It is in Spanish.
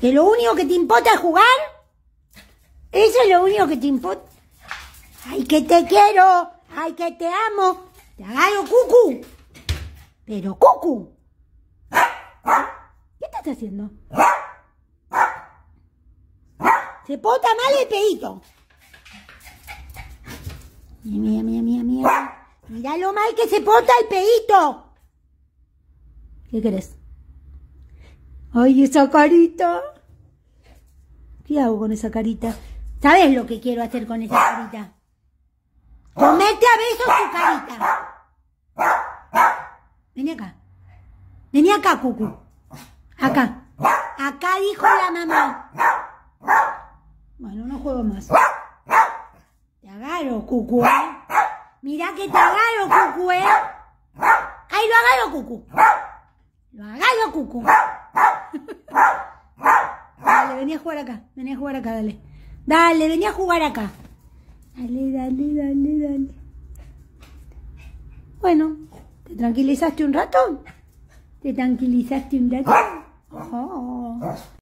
que lo único que te importa es jugar. Eso es lo único que te importa. Ay, que te quiero, ay, que te amo. Te agarro cucu. Pero cucu. ¿Qué estás haciendo? Se porta mal el pedito. Mira, mira, mira, mira, mira. lo mal que se porta el pedito. ¿Qué querés? Ay, esa carita. ¿Qué hago con esa carita? ¿Sabes lo que quiero hacer con esa carita? Comete a besos su carita. Vení acá. Vení acá, Cucu. Acá. Acá dijo la mamá. Bueno, no juego más. Te agarro, Cucu, ¿eh? Mirá que te agarro, Cucu, ¿eh? Ahí lo agarro, Cucu. Lo agarro, Cucu dale, venía a jugar acá. venía a jugar acá, dale. Dale, venía a jugar acá. Dale, dale, dale, dale. Bueno, ¿te tranquilizaste un rato? ¿Te tranquilizaste un rato? Oh.